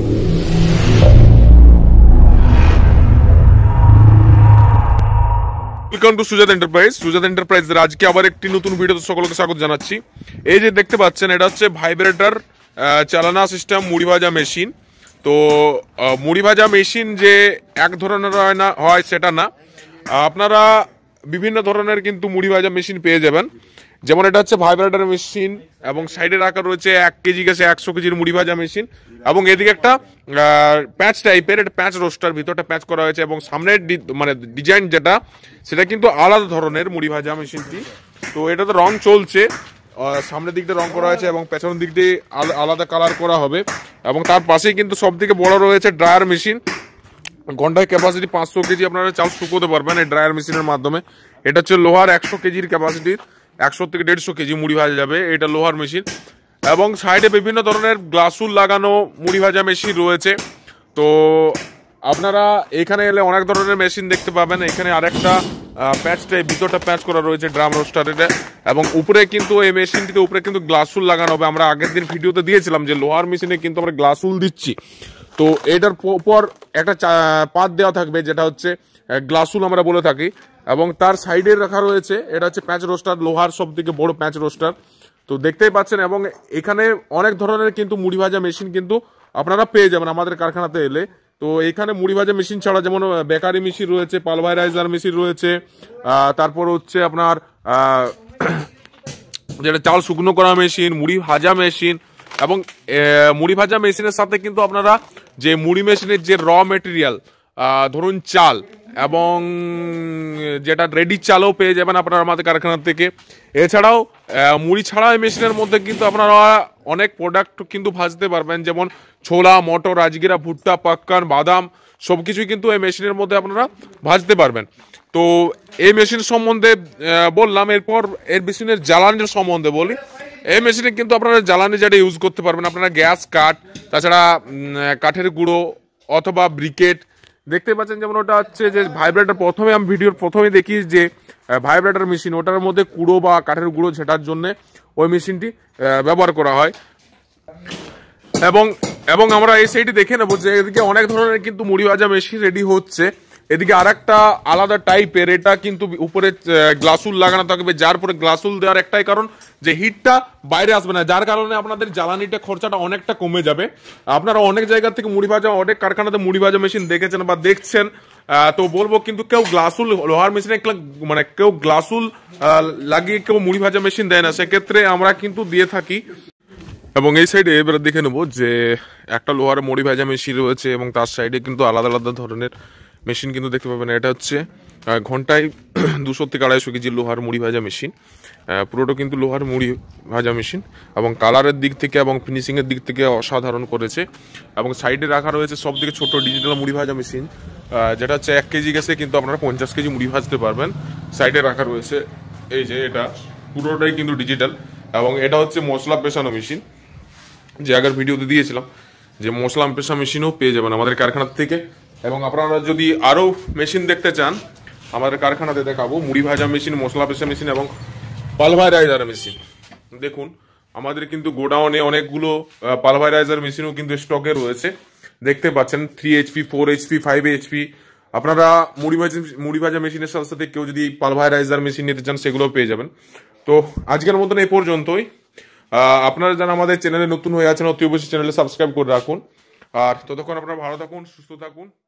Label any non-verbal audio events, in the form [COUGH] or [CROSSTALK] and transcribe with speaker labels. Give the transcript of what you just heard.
Speaker 1: welcome to সুজাত enterprise সুজাত এন্টারপ্রাইজের আজকে আবার একটি নতুন ভিডিওতে সকলকে স্বাগত জানাচ্ছি এই যে দেখতে পাচ্ছেন এটা হচ্ছে ভাইব্রেটার চালানা সিস্টেম মুড়ি ভাজা মেশিন তো মুড়ি ভাজা মেশিন যে এক ধরনের হয় না হয় সেটা না আপনারা বিভিন্ন ধরনের কিন্তু মুড়ি ভাজা মেশিন পেয়ে যাবেন যেমন এটা হচ্ছে ভাইব্রেটার মেশিন এবং সাইডে রাখা রয়েছে এক কেজি গেছে একশো কেজির মুড়ি ভাজা মেশিন এবং এদিকে একটা প্যাচ টাইপের একটা প্যাচ রোস্টার ভিতরটা প্যাচ করা হয়েছে এবং সামনের মানে ডিজাইন যেটা সেটা কিন্তু আলাদা ধরনের মুড়ি ভাজা মেশিনটি তো এটাতে রং চলছে সামনের দিকটা রং করা হয়েছে এবং পেছনের দিকটি আলাদা কালার করা হবে এবং তার পাশেই কিন্তু সব থেকে বড় রয়েছে ড্রায়ার মেশিন ঘন্টায় ক্যাপাসিটি পাঁচশো কেজি আপনারা চাল শুকোতে পারবেন এই ড্রায়ার মেশিনের মাধ্যমে এটা হচ্ছে লোহার একশো কেজির ক্যাপাসিটির একশো থেকে দেড়শো কেজি মুড়ি ভাজা যাবে এটা লোহার মেশিন এবং সাইডে বিভিন্ন ধরনের গ্লাসুল লাগানো মুড়ি ভাজা মেশিন রয়েছে তো আপনারা এখানে এলে অনেক ধরনের মেশিন দেখতে পাবেন এখানে আরেকটা টাইপ ভিতরটা প্যাচ করা রয়েছে ড্রাম এটা এবং উপরে কিন্তু এই মেশিনটিতে উপরে কিন্তু গ্লাসুল লাগানো হবে আমরা আগের দিন ভিডিওতে দিয়েছিলাম যে লোহার মেশিনে কিন্তু আমরা গ্লাসুল দিচ্ছি তো এটার পর একটা পাত দেওয়া থাকবে যেটা হচ্ছে গ্লাসুল আমরা বলে থাকি এবং তার সাইডে রাখা রয়েছে এটা হচ্ছে প্যাঁচ রোস্টার লোহার সব থেকে বড় প্যাঁচ রোস্টার তো দেখতেই পাচ্ছেন এবং এখানে অনেক ধরনের কিন্তু মুড়ি ভাজা মেশিন কিন্তু আপনারা পেয়ে যাবেন আমাদের কারখানাতে এলে তো এখানে মুড়ি ভাজা মেশিন ছাড়া যেমন বেকারি মেশিন রয়েছে পালভারাইজার মেশিন রয়েছে তারপর হচ্ছে আপনার যেটা চাল শুকনো করা মেশিন মুড়ি ভাজা মেশিন এবং মুড়ি ভাজা মেশিনের সাথে কিন্তু আপনারা যে মুড়ি মেশিনের যে র মেটেরিয়াল ধরুন চাল এবং যেটা রেডি চালও পেয়ে যাবেন আপনারা আমাদের কারখানা থেকে এছাড়াও মুড়ি ছাড়া এই মেশিনের মধ্যে কিন্তু আপনারা অনেক প্রোডাক্ট কিন্তু ভাজতে পারবেন যেমন ছোলা মটর রাজগিরা ভুট্টা পাক্কান বাদাম সব কিছুই কিন্তু এই মেশিনের মধ্যে আপনারা ভাজতে পারবেন তো এই মেশিন সম্বন্ধে বললাম এরপর এর মেশিনের জ্বালানির সম্বন্ধে বলি এই মেশিনে কিন্তু আপনারা জ্বালানি যেটা ইউজ করতে পারবেন আপনারা গ্যাস কাঠ তাছাড়া কাঠের গুঁড়ো অথবা ব্রিকেট দেখতে পাচ্ছেন যেমন ওটা হচ্ছে যে ভাইব্রেটার প্রথমে আমি ভিডিওর প্রথমে দেখি যে ভাইব্রেটার মেশিন ওটার মধ্যে কুড়ো বা কাঠের গুঁড়ো ছেটার জন্য ওই মেশিনটি ব্যবহার করা হয় এবং এবং আমরা এই সেইটি দেখে নেবো যে এদিকে অনেক ধরনের কিন্তু মুড়ি ভাজা মেশিন রেডি হচ্ছে এদিকে আর একটা আলাদা টাইপের এটা কিন্তু উপরে গ্লাসুল লাগানো থাকবে যার উপরে গ্লাসুল দেওয়ার একটাই কারণ যে হিটটা বাইরে আসবে না যার কারণে আপনাদের জ্বালানিটা খরচাটা অনেকটা কমে যাবে আপনারা অনেক জায়গা থেকে মুড়ি ভাজা অনেক কারখানাতে মুড়ি ভাজা মেশিন দেখেছেন বা দেখছেন তো বলবো কিন্তু কেউ গ্লাসুল লোহার মেশিনে মানে কেউ গ্লাসুল লাগিয়ে কেউ মুড়ি ভাজা মেশিন দেয় না সেক্ষেত্রে আমরা কিন্তু দিয়ে থাকি এবং এই সাইডে এবারে দেখে নেবো যে একটা লোহার মুড়ি ভাজা মেশিন রয়েছে এবং তার সাইডে কিন্তু আলাদা আলাদা ধরনের মেশিন কিন্তু দেখতে পাবেন এটা হচ্ছে ঘন্টায় [CLEARS THROAT] দুশো থেকে আড়াইশো কেজি লোহার মুড়ি ভাজা মেশিন পুরোটা কিন্তু লোহার মুড়ি ভাজা মেশিন এবং কালারের দিক থেকে এবং ফিনিশিংয়ের দিক থেকে অসাধারণ করেছে এবং সাইডে রাখা রয়েছে সব থেকে ছোটো ডিজিটাল মুড়ি ভাজা মেশিন যেটা হচ্ছে এক কেজি গেছে কিন্তু আপনারা পঞ্চাশ কেজি মুড়ি ভাজতে পারবেন সাইডে রাখা রয়েছে এই যে এটা পুরোটাই কিন্তু ডিজিটাল এবং এটা হচ্ছে মশলা পেশানো মেশিন যে আগের ভিডিওতে দিয়েছিলাম যে মশলা পেশা মেশিনও পেয়ে যাবেন আমাদের কারখানার থেকে এবং আপনারা যদি আরও মেশিন দেখতে চান আমাদের কারখানাতে দেখাবো মুড়ি ভাজা মেশিন মশলা পেশা মেশিন এবং পালভাই রাইজার মেশিন দেখুন আমাদের কিন্তু গোডাউনে অনেকগুলো রাইজার মেশিনও কিন্তু স্টকে রয়েছে দেখতে পাচ্ছেন three HP four HP five HP আপনারা মুড়ি ভাজা মুড়ি ভাজা মেশিনের সাথে সাথে কেউ যদি পালভাই রাইজার মেশিন নিতে চান সেগুলোও পেয়ে যাবেন তো আজকের মতন এই পর্যন্তই আপনারা যারা আমাদের চ্যানেলে নতুন হয়ে আছেন অতি অবশ্যই চ্যানেলে সাবস্ক্রাইব করে রাখুন আর ততক্ষণ আপনারা ভালো থাকুন সুস্থ থাকুন